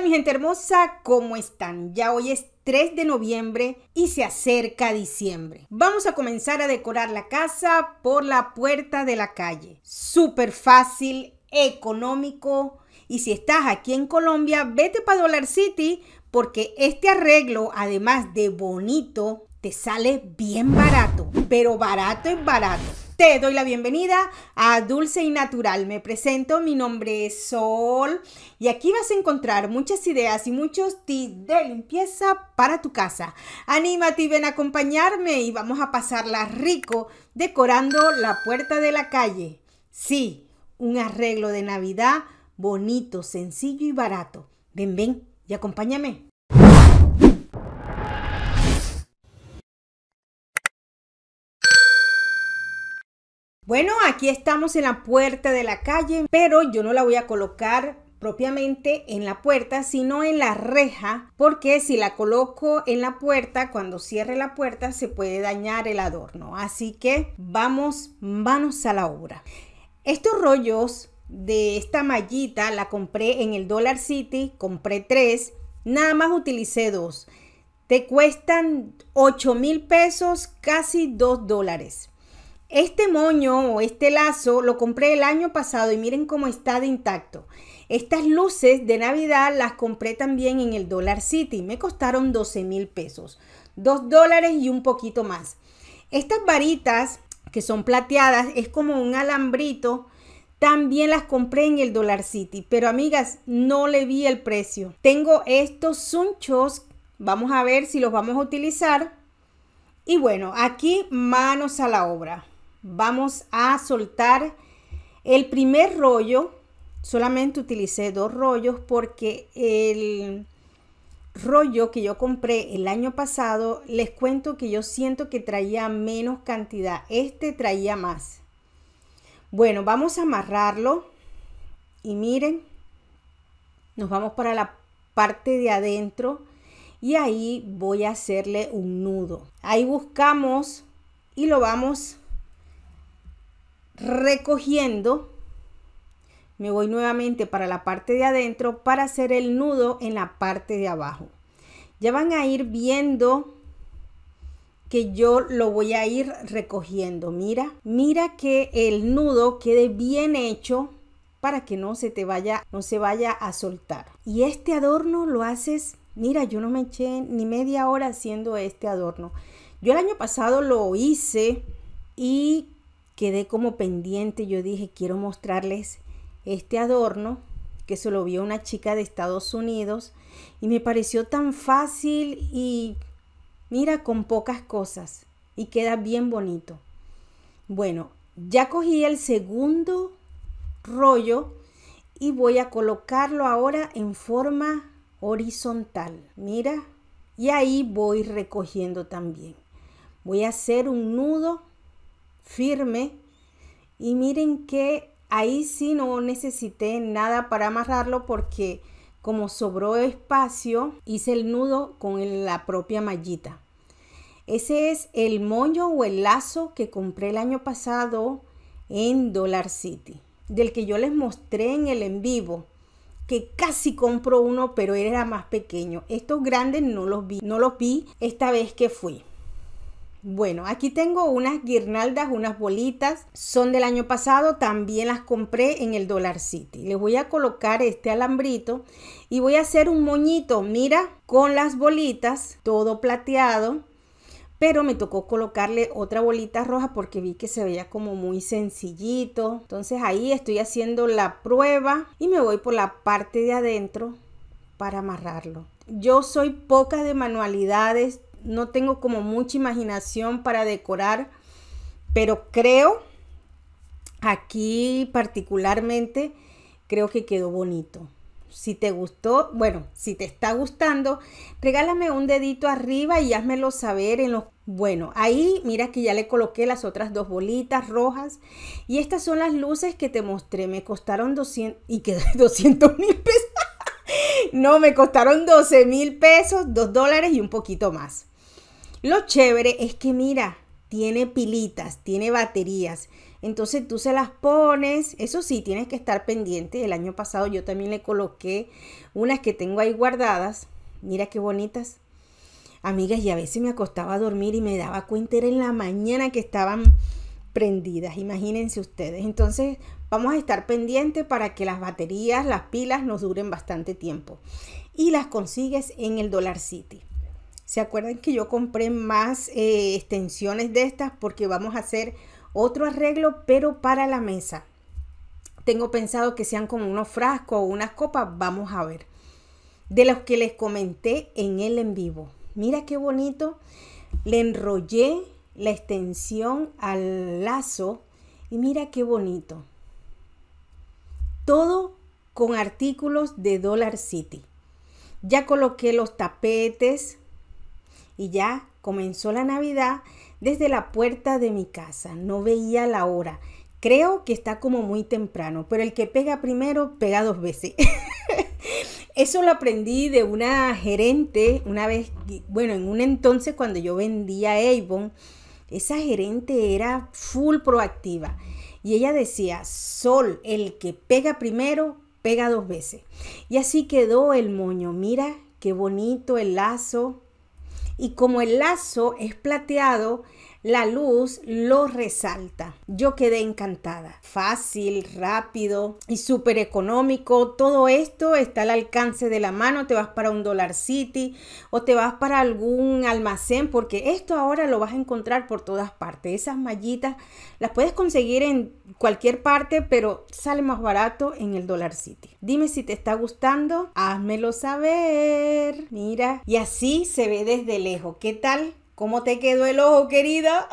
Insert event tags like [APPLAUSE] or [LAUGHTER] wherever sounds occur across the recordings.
mi gente hermosa? ¿Cómo están? Ya hoy es 3 de noviembre y se acerca diciembre. Vamos a comenzar a decorar la casa por la puerta de la calle. Súper fácil, económico. Y si estás aquí en Colombia, vete para Dollar City porque este arreglo, además de bonito, te sale bien barato. Pero barato es barato. Te doy la bienvenida a Dulce y Natural. Me presento, mi nombre es Sol y aquí vas a encontrar muchas ideas y muchos tips de limpieza para tu casa. Anímate y ven a acompañarme y vamos a pasarla rico decorando la puerta de la calle. Sí, un arreglo de Navidad bonito, sencillo y barato. Ven, ven y acompáñame. Bueno, aquí estamos en la puerta de la calle, pero yo no la voy a colocar propiamente en la puerta, sino en la reja, porque si la coloco en la puerta, cuando cierre la puerta se puede dañar el adorno. Así que vamos manos a la obra. Estos rollos de esta mallita la compré en el Dollar City, compré tres, nada más utilicé dos. Te cuestan 8 mil pesos, casi 2 dólares. Este moño o este lazo lo compré el año pasado y miren cómo está de intacto. Estas luces de Navidad las compré también en el Dollar City. Me costaron 12 mil pesos. 2 dólares y un poquito más. Estas varitas que son plateadas es como un alambrito. También las compré en el Dollar City, pero amigas, no le vi el precio. Tengo estos sunchos, vamos a ver si los vamos a utilizar. Y bueno, aquí manos a la obra vamos a soltar el primer rollo. Solamente utilicé dos rollos porque el rollo que yo compré el año pasado, les cuento que yo siento que traía menos cantidad. Este traía más. Bueno, vamos a amarrarlo y miren, nos vamos para la parte de adentro y ahí voy a hacerle un nudo. Ahí buscamos y lo vamos recogiendo, me voy nuevamente para la parte de adentro para hacer el nudo en la parte de abajo. Ya van a ir viendo que yo lo voy a ir recogiendo. Mira, mira que el nudo quede bien hecho para que no se te vaya, no se vaya a soltar. Y este adorno lo haces, mira, yo no me eché ni media hora haciendo este adorno. Yo el año pasado lo hice y quedé como pendiente. Yo dije, quiero mostrarles este adorno que se lo vio una chica de Estados Unidos y me pareció tan fácil y mira con pocas cosas y queda bien bonito. Bueno, ya cogí el segundo rollo y voy a colocarlo ahora en forma horizontal. Mira, y ahí voy recogiendo también. Voy a hacer un nudo firme. Y miren que ahí sí no necesité nada para amarrarlo porque como sobró espacio, hice el nudo con la propia mallita. Ese es el moño o el lazo que compré el año pasado en Dollar City, del que yo les mostré en el en vivo, que casi compró uno, pero era más pequeño. Estos grandes no los vi, no los vi esta vez que fui. Bueno, aquí tengo unas guirnaldas, unas bolitas, son del año pasado, también las compré en el Dollar City. Les voy a colocar este alambrito y voy a hacer un moñito, mira, con las bolitas, todo plateado, pero me tocó colocarle otra bolita roja porque vi que se veía como muy sencillito. Entonces ahí estoy haciendo la prueba y me voy por la parte de adentro para amarrarlo. Yo soy poca de manualidades, no tengo como mucha imaginación para decorar, pero creo, aquí particularmente, creo que quedó bonito. Si te gustó, bueno, si te está gustando, regálame un dedito arriba y házmelo saber en los... Bueno, ahí mira que ya le coloqué las otras dos bolitas rojas y estas son las luces que te mostré. Me costaron 200 y que 200 [LAUGHS] mil pesos. No, me costaron 12 mil pesos, 2 dólares y un poquito más. Lo chévere es que mira, tiene pilitas, tiene baterías. Entonces tú se las pones. Eso sí, tienes que estar pendiente. El año pasado yo también le coloqué unas que tengo ahí guardadas. Mira qué bonitas. Amigas, y a veces me acostaba a dormir y me daba cuenta, era en la mañana que estaban prendidas, imagínense ustedes. Entonces, Vamos a estar pendiente para que las baterías, las pilas nos duren bastante tiempo. Y las consigues en el Dollar City. ¿Se acuerdan que yo compré más eh, extensiones de estas? Porque vamos a hacer otro arreglo, pero para la mesa. Tengo pensado que sean como unos frascos o unas copas, vamos a ver. De los que les comenté en el en vivo. Mira qué bonito. Le enrollé la extensión al lazo y mira qué bonito todo con artículos de Dollar City. Ya coloqué los tapetes y ya comenzó la Navidad desde la puerta de mi casa. No veía la hora. Creo que está como muy temprano, pero el que pega primero pega dos veces. [LAUGHS] Eso lo aprendí de una gerente una vez, bueno, en un entonces cuando yo vendía Avon, esa gerente era full proactiva y ella decía, sol, el que pega primero, pega dos veces. Y así quedó el moño. Mira qué bonito el lazo. Y como el lazo es plateado, la luz lo resalta. Yo quedé encantada. Fácil, rápido y súper económico. Todo esto está al alcance de la mano. Te vas para un Dollar City o te vas para algún almacén porque esto ahora lo vas a encontrar por todas partes. Esas mallitas las puedes conseguir en cualquier parte, pero sale más barato en el Dollar City. Dime si te está gustando. Házmelo saber. Mira. Y así se ve desde lejos. ¿Qué tal? ¿Cómo te quedó el ojo, querida?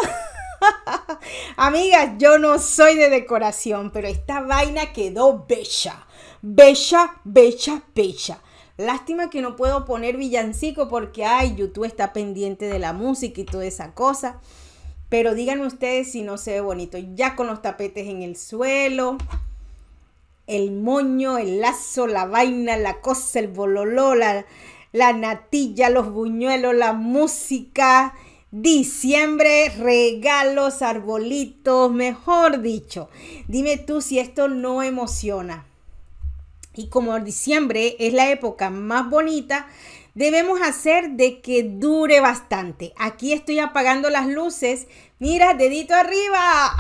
[LAUGHS] Amigas, yo no soy de decoración, pero esta vaina quedó bella. Bella, bella, bella. Lástima que no puedo poner villancico porque, ay, YouTube está pendiente de la música y toda esa cosa. Pero díganme ustedes si no se ve bonito. Ya con los tapetes en el suelo, el moño, el lazo, la vaina, la cosa, el bololola. la, la natilla, los buñuelos, la música. Diciembre, regalos, arbolitos, mejor dicho. Dime tú si esto no emociona. Y como diciembre es la época más bonita, debemos hacer de que dure bastante. Aquí estoy apagando las luces. Mira, dedito arriba.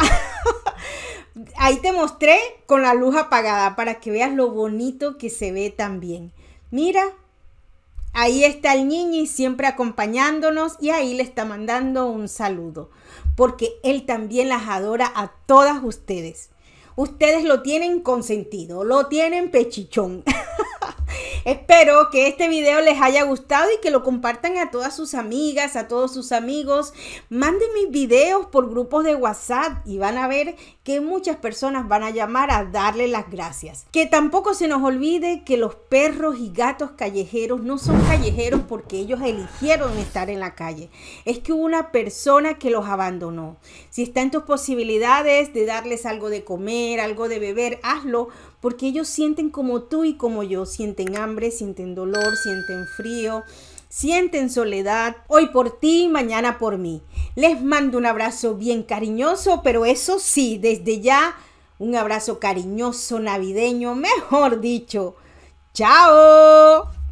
[LAUGHS] Ahí te mostré con la luz apagada para que veas lo bonito que se ve también. Mira, Ahí está el Niñi siempre acompañándonos y ahí le está mandando un saludo, porque él también las adora a todas ustedes. Ustedes lo tienen consentido, lo tienen pechichón. [LAUGHS] Espero que este video les haya gustado y que lo compartan a todas sus amigas, a todos sus amigos. Manden mis videos por grupos de WhatsApp y van a ver que muchas personas van a llamar a darle las gracias. Que tampoco se nos olvide que los perros y gatos callejeros no son callejeros porque ellos eligieron estar en la calle. Es que hubo una persona que los abandonó. Si está en tus posibilidades de darles algo de comer, algo de beber, hazlo porque ellos sienten como tú y como yo, sienten hambre, sienten dolor, sienten frío, sienten soledad, hoy por ti, mañana por mí. Les mando un abrazo bien cariñoso, pero eso sí, desde ya, un abrazo cariñoso navideño, mejor dicho. ¡Chao!